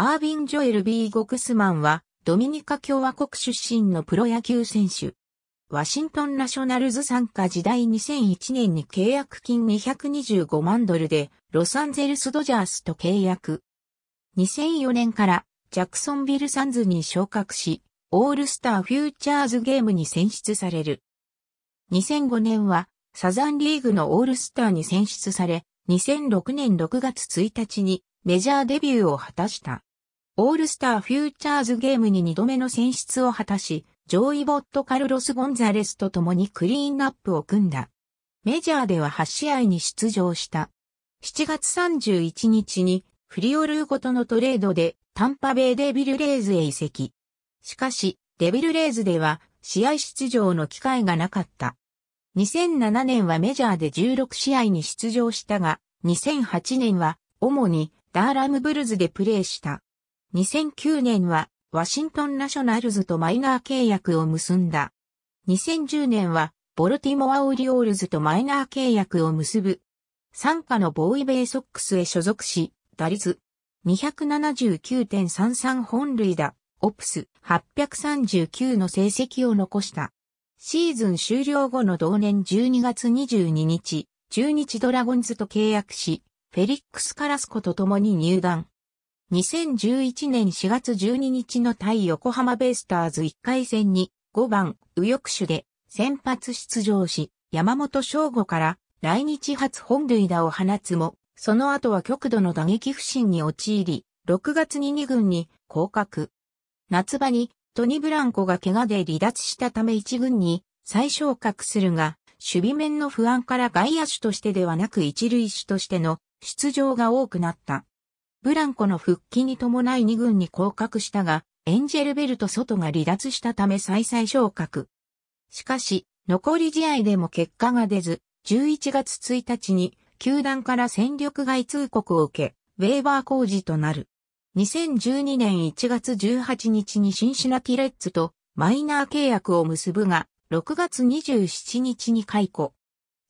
アービン・ジョエル・ B・ ゴクスマンは、ドミニカ共和国出身のプロ野球選手。ワシントン・ナショナルズ参加時代2001年に契約金225万ドルで、ロサンゼルス・ドジャースと契約。2004年から、ジャクソンビル・サンズに昇格し、オールスター・フューチャーズゲームに選出される。2005年は、サザンリーグのオールスターに選出され、2006年6月1日にメジャーデビューを果たした。オールスターフューチャーズゲームに2度目の選出を果たし、ジョイ・ボット・カルロス・ゴンザレスと共にクリーンナップを組んだ。メジャーでは8試合に出場した。7月31日にフリオルーごとのトレードでタンパベイデビルレーズへ移籍。しかし、デビルレーズでは試合出場の機会がなかった。2007年はメジャーで16試合に出場したが、2008年は主にダーラムブルズでプレーした。2009年はワシントンナショナルズとマイナー契約を結んだ。2010年はボルティモア・オリオールズとマイナー契約を結ぶ。参加のボーイベイソックスへ所属し、打率279.33本塁打、オプス839の成績を残した。シーズン終了後の同年12月22日、中日ドラゴンズと契約し、フェリックス・カラスコと共に入団。2011年4月12日の対横浜ベイスターズ1回戦に5番右翼手で先発出場し、山本翔吾から来日初本塁打を放つも、その後は極度の打撃不振に陥り、6月に2軍に降格。夏場にトニ・ブランコが怪我で離脱したため1軍に再昇格するが、守備面の不安から外野手としてではなく一塁手としての出場が多くなった。ブランコの復帰に伴い2軍に降格したが、エンジェルベルト・外が離脱したため再々昇格。しかし、残り試合でも結果が出ず、11月1日に球団から戦力外通告を受け、ウェーバー工事となる。2012年1月18日にシンシナティレッツとマイナー契約を結ぶが、6月27日に解雇。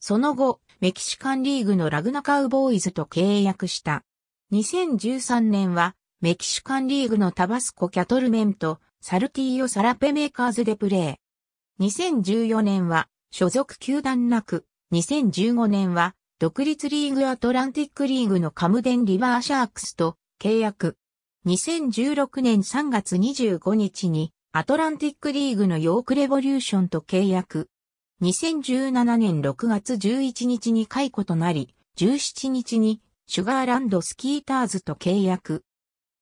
その後、メキシカンリーグのラグナカウボーイズと契約した。2013年は、メキシカンリーグのタバスコキャトルメント、サルティーヨサラペメーカーズでプレー。2014年は、所属球団なく、2015年は、独立リーグアトランティックリーグのカムデンリバーシャークスと契約。2016年3月25日に、アトランティックリーグのヨークレボリューションと契約。2017年6月11日に解雇となり、17日にシュガーランドスキーターズと契約。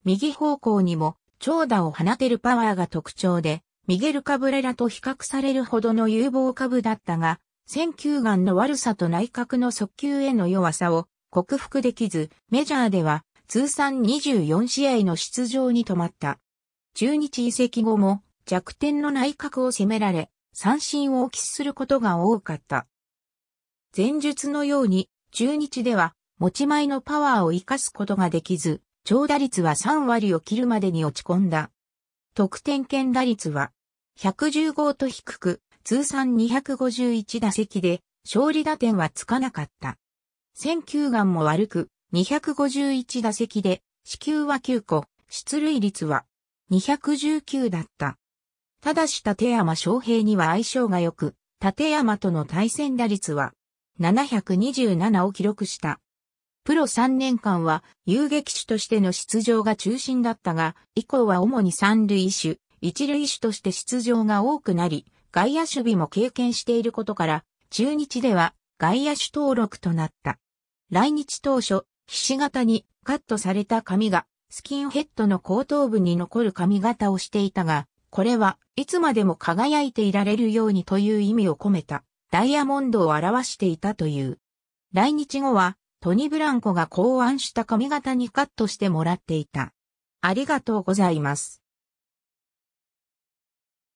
右方向にも長打を放てるパワーが特徴で、ミゲル・カブレラと比較されるほどの有望株だったが、選球眼の悪さと内角の速球への弱さを克服できず、メジャーでは通算24試合の出場に止まった。中日移籍後も弱点の内角を攻められ、三振を起死することが多かった。前述のように、中日では持ち前のパワーを活かすことができず、長打率は3割を切るまでに落ち込んだ。得点圏打率は115と低く、通算251打席で、勝利打点はつかなかった。選球眼も悪く、251打席で、死球は9個、出塁率は219だった。ただし立山翔平には相性が良く、立山との対戦打率は727を記録した。プロ3年間は遊撃手としての出場が中心だったが、以降は主に三塁手、一塁手として出場が多くなり、外野守備も経験していることから、中日では外野手登録となった。来日当初、菱形にカットされた髪が、スキンヘッドの後頭部に残る髪型をしていたが、これはいつまでも輝いていられるようにという意味を込めたダイヤモンドを表していたという。来日後はトニ・ブランコが考案した髪型にカットしてもらっていた。ありがとうございます。